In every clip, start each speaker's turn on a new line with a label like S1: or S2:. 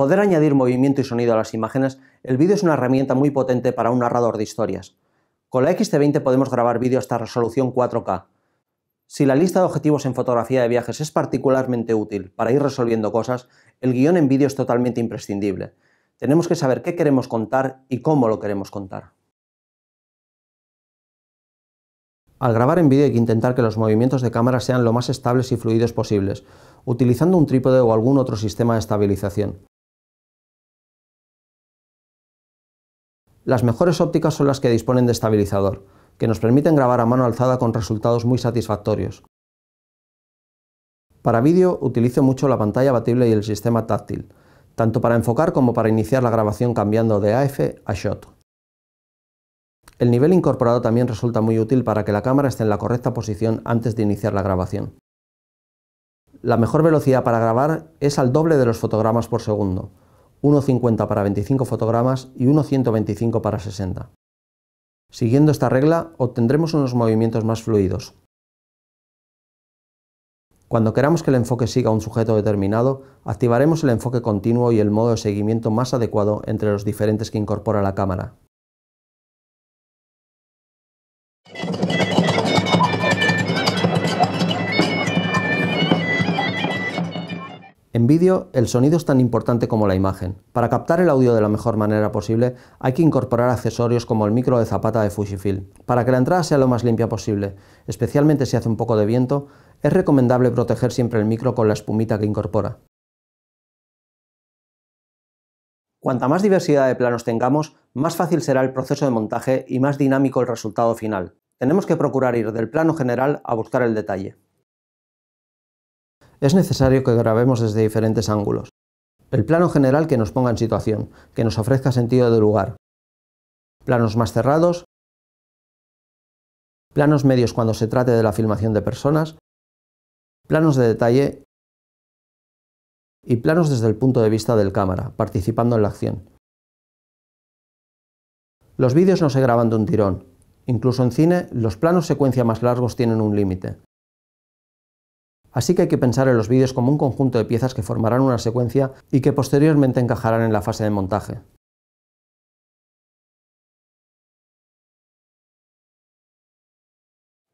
S1: poder añadir movimiento y sonido a las imágenes, el vídeo es una herramienta muy potente para un narrador de historias. Con la XT20 podemos grabar vídeo hasta resolución 4K. Si la lista de objetivos en fotografía de viajes es particularmente útil para ir resolviendo cosas, el guión en vídeo es totalmente imprescindible. Tenemos que saber qué queremos contar y cómo lo queremos contar. Al grabar en vídeo hay que intentar que los movimientos de cámara sean lo más estables y fluidos posibles, utilizando un trípode o algún otro sistema de estabilización. Las mejores ópticas son las que disponen de estabilizador, que nos permiten grabar a mano alzada con resultados muy satisfactorios. Para vídeo utilizo mucho la pantalla batible y el sistema táctil, tanto para enfocar como para iniciar la grabación cambiando de AF a SHOT. El nivel incorporado también resulta muy útil para que la cámara esté en la correcta posición antes de iniciar la grabación. La mejor velocidad para grabar es al doble de los fotogramas por segundo, 1,50 para 25 fotogramas y 1,125 para 60. Siguiendo esta regla obtendremos unos movimientos más fluidos. Cuando queramos que el enfoque siga un sujeto determinado, activaremos el enfoque continuo y el modo de seguimiento más adecuado entre los diferentes que incorpora la cámara. En vídeo, el sonido es tan importante como la imagen. Para captar el audio de la mejor manera posible, hay que incorporar accesorios como el micro de zapata de Fujifilm. Para que la entrada sea lo más limpia posible, especialmente si hace un poco de viento, es recomendable proteger siempre el micro con la espumita que incorpora. Cuanta más diversidad de planos tengamos, más fácil será el proceso de montaje y más dinámico el resultado final. Tenemos que procurar ir del plano general a buscar el detalle es necesario que grabemos desde diferentes ángulos. El plano general que nos ponga en situación, que nos ofrezca sentido de lugar.
S2: Planos más cerrados. Planos medios cuando se trate de la filmación de personas. Planos de detalle.
S1: Y planos desde el punto de vista del cámara, participando en la acción. Los vídeos no se graban de un tirón. Incluso en cine, los planos secuencia más largos tienen un límite. Así que hay que pensar en los vídeos como un conjunto de piezas
S2: que formarán una secuencia y que posteriormente encajarán en la fase de montaje.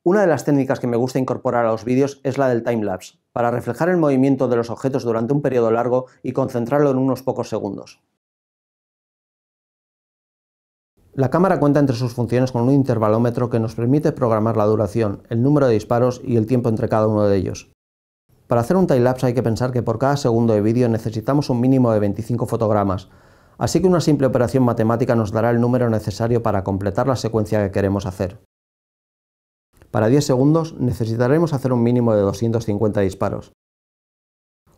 S2: Una de las técnicas que me gusta incorporar a los vídeos es la del timelapse, para reflejar el movimiento de los objetos
S1: durante un periodo largo y concentrarlo en unos pocos segundos. La cámara cuenta entre sus funciones con un intervalómetro que nos permite programar la duración, el número de disparos y el tiempo entre cada uno de ellos. Para hacer un timelapse hay que pensar que por cada segundo de vídeo necesitamos un mínimo de 25 fotogramas, así que una simple operación matemática nos dará el número necesario para completar la secuencia que queremos hacer. Para 10 segundos necesitaremos hacer un mínimo de 250 disparos.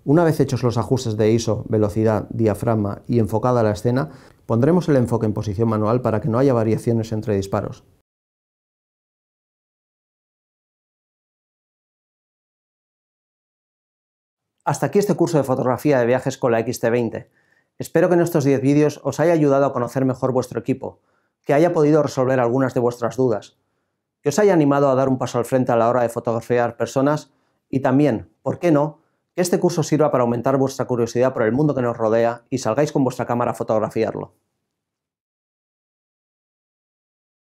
S1: Una vez hechos los ajustes de ISO, velocidad, diafragma y enfocada la escena, pondremos el enfoque
S2: en posición manual para que no haya variaciones entre disparos. Hasta aquí este
S1: curso de fotografía de viajes con la XT20. Espero que en estos 10 vídeos os haya ayudado a conocer mejor vuestro equipo, que haya podido resolver algunas de vuestras dudas, que os haya animado a dar un paso al frente a la hora de fotografiar personas y también, ¿por qué no?, que este curso sirva para
S2: aumentar vuestra curiosidad por el mundo que nos rodea y salgáis con vuestra cámara a fotografiarlo.